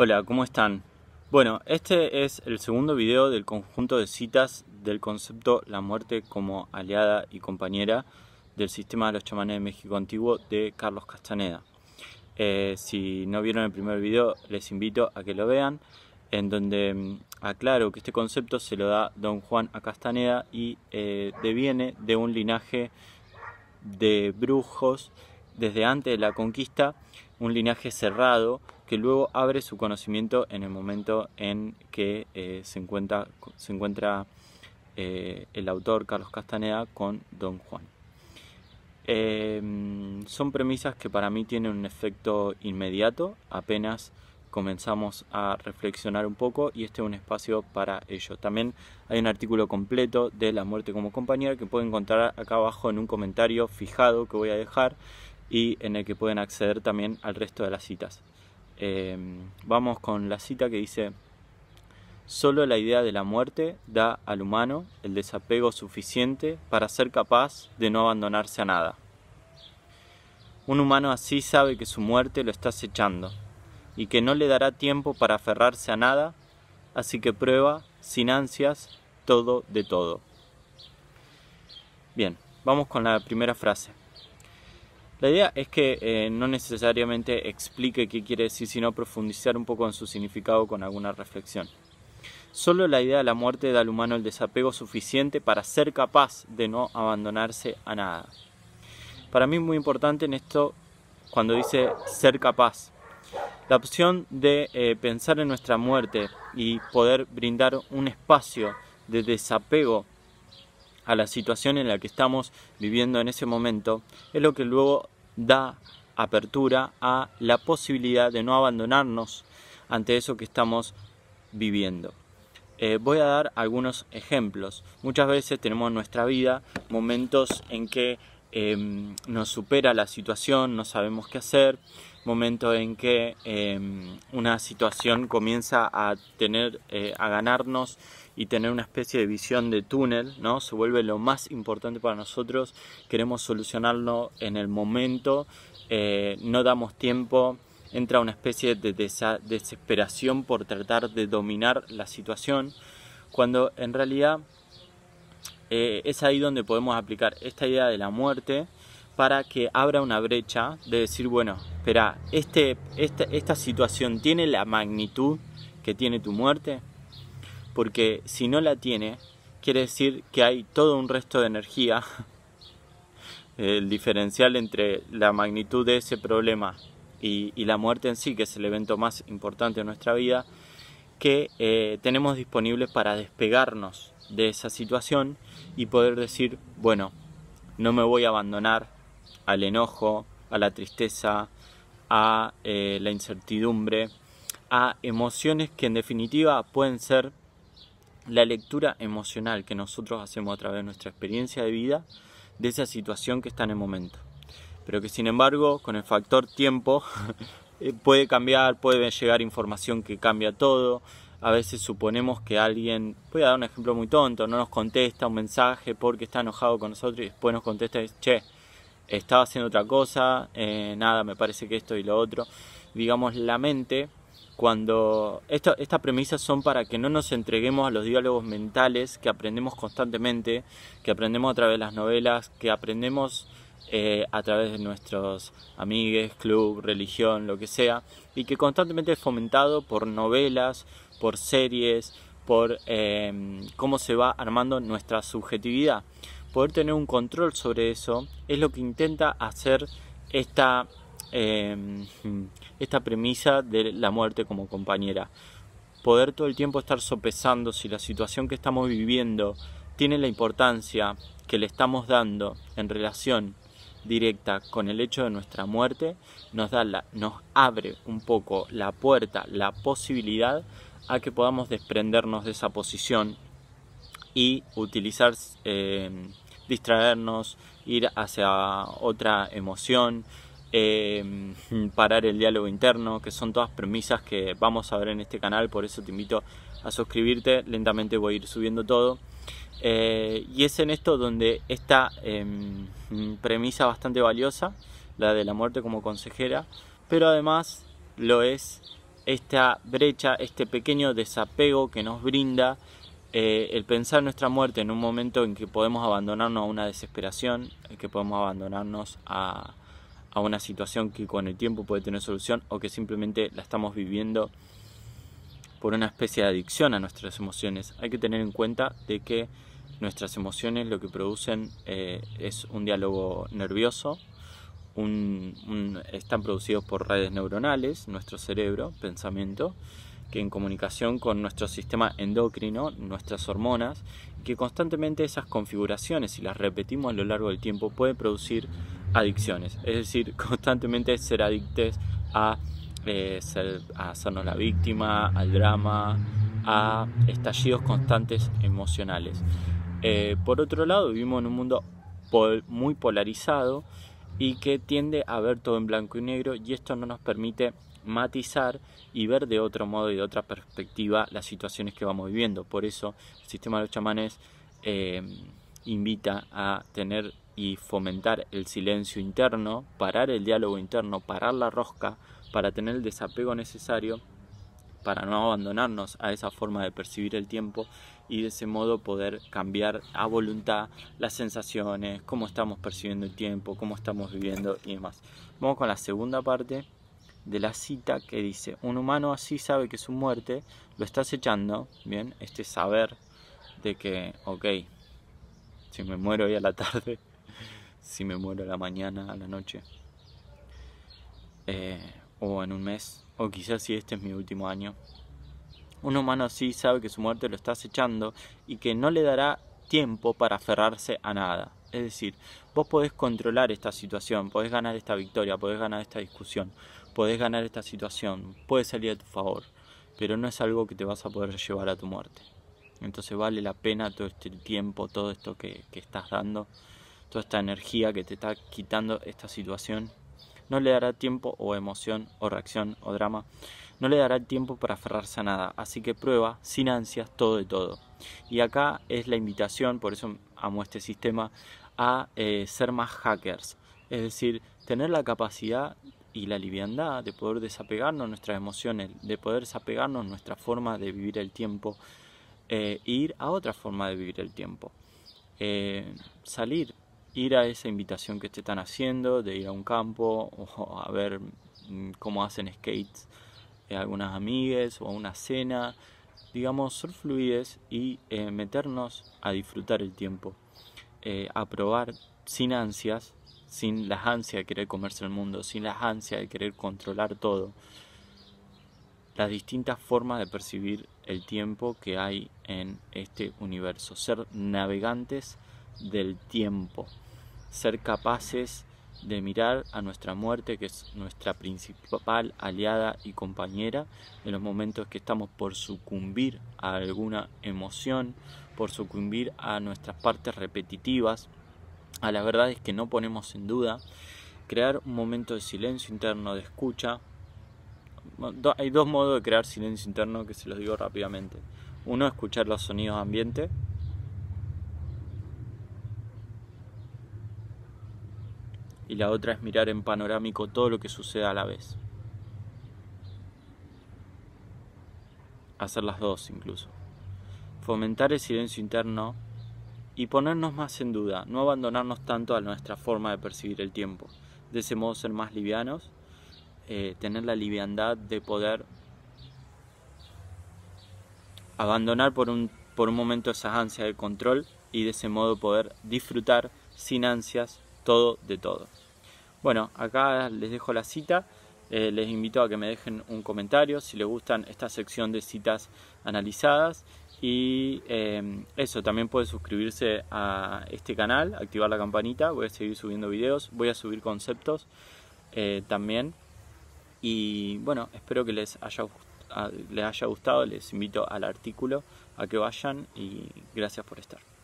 Hola, ¿cómo están? Bueno, este es el segundo video del conjunto de citas del concepto La muerte como aliada y compañera del sistema de los chamanes de México antiguo de Carlos Castaneda. Eh, si no vieron el primer video, les invito a que lo vean, en donde mm, aclaro que este concepto se lo da don Juan a Castaneda y eh, deviene de un linaje de brujos desde antes de la conquista, un linaje cerrado que luego abre su conocimiento en el momento en que eh, se encuentra, eh, el autor Carlos Castaneda con Don Juan. Em, son premisas que para mí tienen un efecto inmediato, apenas comenzamos a reflexionar un poco y este es un espacio para ello. También hay un artículo completo de La muerte como compañera que pueden encontrar acá abajo en un comentario fijado que voy a dejar y en el que pueden acceder también al resto de las citas. Em, vamos con la cita que dice, solo la idea de la muerte da al humano el desapego suficiente para ser capaz de no abandonarse a nada. Un humano así sabe que su muerte lo está acechando y que no le dará tiempo para aferrarse a nada, así que prueba sin ansias todo de todo. Bien, vamos con la primera frase. La idea es que eh, no necesariamente explique qué quiere decir, sino profundizar un poco en su significado con alguna reflexión. Solo la idea de la muerte da al humano el desapego suficiente para ser capaz de no abandonarse a nada. Para mí es muy importante en esto cuando dice ser capaz. La opción de eh, pensar en nuestra muerte y poder brindar un espacio de desapego a la situación en la que estamos viviendo en ese momento, es lo que luego da apertura a la posibilidad de no abandonarnos ante eso que estamos viviendo. Eh, voy a dar algunos ejemplos. Muchas veces tenemos en nuestra vida momentos en que em, nos supera la situación, no sabemos qué hacer, momento en que em, una situación comienza a tener, eh, a ganarnos y tener una especie de visión de túnel, ¿no? Se vuelve lo más importante para nosotros, queremos solucionarlo en el momento, eh, no damos tiempo, entra una especie de desesperación por tratar de dominar la situación, cuando en realidad eh, es ahí donde podemos aplicar esta idea de la muerte, para que abra una brecha de decir, bueno, espera, este, esta, situación tiene la magnitud que tiene tu muerte, porque si no la tiene, quiere decir que hay todo un resto de energía, el diferencial entre la magnitud de ese problema y, la muerte en sí, que es el evento más importante de nuestra vida, que eh, tenemos disponible para despegarnos de esa situación y poder decir, bueno, no me voy a abandonar, al enojo, a la tristeza, a eh, la incertidumbre, a emociones que en definitiva pueden ser la lectura emocional que nosotros hacemos a través de nuestra experiencia de vida de esa situación que está en el momento. Pero que sin embargo, con el factor tiempo, eh, puede cambiar, puede llegar información que cambia todo. A veces suponemos que alguien, voy a dar un ejemplo muy tonto, no nos contesta un mensaje porque está enojado con nosotros y después nos contesta, che, estaba haciendo otra cosa, eh, nada, me parece que esto y lo otro. Digamos, la mente, cuando estas premisas son para que no nos entreguemos a los diálogos mentales que aprendemos constantemente, que aprendemos a través de las novelas, que aprendemos eh, a través de nuestros amigos club, religión, lo que sea, y que constantemente es fomentado por novelas, por series, por eh, cómo se va armando nuestra subjetividad poder tener un control sobre eso, es lo que intenta hacer esta, em, esta premisa de la muerte como compañera. Poder todo el tiempo estar sopesando si la situación que estamos viviendo tiene la importancia que le estamos dando en relación directa con el hecho de nuestra muerte, nos, da nos abre un poco la puerta, la posibilidad a que podamos desprendernos de esa posición y utilizar, eh, distraernos, ir hacia otra emoción, eh, parar el diálogo interno, que son todas premisas que vamos a ver en este canal, por eso te invito a suscribirte, lentamente voy a ir subiendo todo. Eh, y es en esto donde esta em, premisa bastante valiosa, la de la muerte como consejera, pero además lo es esta brecha, este pequeño desapego que nos brinda eh, el pensar nuestra muerte en un momento en que podemos abandonarnos a una desesperación, que podemos abandonarnos a, una situación que con el tiempo puede tener solución o que simplemente la estamos viviendo por una especie de adicción a nuestras emociones. Hay que tener en cuenta de que nuestras emociones lo que producen eh, es un diálogo nervioso, están producidos por redes neuronales, nuestro cerebro, pensamiento, que en comunicación con nuestro sistema endocrino, nuestras hormonas, que constantemente esas configuraciones, si las repetimos a lo largo del tiempo, pueden producir adicciones. Es decir, constantemente ser adictos eh, a, hacernos la víctima, al drama, a estallidos constantes emocionales. Eh, por otro lado, vivimos en un mundo muy polarizado y que tiende a ver todo en blanco y negro y esto no nos permite matizar y ver de otro modo y de otra perspectiva las situaciones que vamos viviendo. Por eso el sistema de los chamanes eh, invita a tener y fomentar el silencio interno, parar el diálogo interno, parar la rosca, para tener el desapego necesario para no abandonarnos a esa forma de percibir el tiempo y de ese modo poder cambiar a voluntad las sensaciones, cómo estamos percibiendo el tiempo, cómo estamos viviendo y demás. Vamos con la segunda parte de la cita que dice, un humano así sabe que su muerte lo está acechando, bien, este saber de que, ok, si me muero hoy a la tarde, si me muero a la mañana, a la noche, eh, o en un mes, o quizás si este es mi último año, un humano así sabe que su muerte lo está acechando y que no le dará tiempo para aferrarse a nada. Es decir, vos podés controlar esta situación, podés ganar esta victoria, podés ganar esta discusión, podés ganar esta situación, puede salir a tu favor, pero no es algo que te vas a poder llevar a tu muerte. Entonces vale la pena todo este tiempo, todo esto que, que estás dando, toda esta energía que te está quitando esta situación. No le dará tiempo o emoción o reacción o drama no le dará el tiempo para aferrarse a nada, así que prueba sin ansias todo de todo. Y acá es la invitación, por eso amo este sistema, a eh, ser más hackers, es decir, tener la capacidad y la liviandad de poder desapegarnos nuestras emociones, de poder desapegarnos nuestra forma de vivir el tiempo, eh, ir a otra forma de vivir el tiempo. Eh, salir, ir a esa invitación que te están haciendo, de ir a un campo o a ver mm, cómo hacen skates eh, algunas amigas o a una cena, digamos, ser fluides y eh, meternos a disfrutar el tiempo, eh, a probar sin ansias, sin las ansias de querer comerse el mundo, sin las ansias de querer controlar todo, las distintas formas de percibir el tiempo que hay en este universo, ser navegantes del tiempo, ser capaces de mirar a nuestra muerte, que es nuestra principal aliada y compañera en los momentos que estamos por sucumbir a alguna emoción, por sucumbir a nuestras partes repetitivas, a las verdades que no ponemos en duda, crear un momento de silencio interno, de escucha. Hay dos modos de crear silencio interno que se los digo rápidamente. Uno, escuchar los sonidos ambiente y la otra es mirar en panorámico todo lo que sucede a la vez. Hacer las dos incluso. Fomentar el silencio interno y ponernos más en duda, no abandonarnos tanto a nuestra forma de percibir el tiempo. De ese modo ser más livianos, eh, tener la liviandad de poder abandonar por un, por un momento esas ansias de control y de ese modo poder disfrutar sin ansias todo de todo. Bueno, acá les dejo la cita. Eh, les invito a que me dejen un comentario si les gustan esta sección de citas analizadas. Y eh, eso, también pueden suscribirse a este canal, activar la campanita. Voy a seguir subiendo videos, voy a subir conceptos eh, también. Y bueno, espero que les haya, les haya gustado. Les invito al artículo a que vayan y gracias por estar.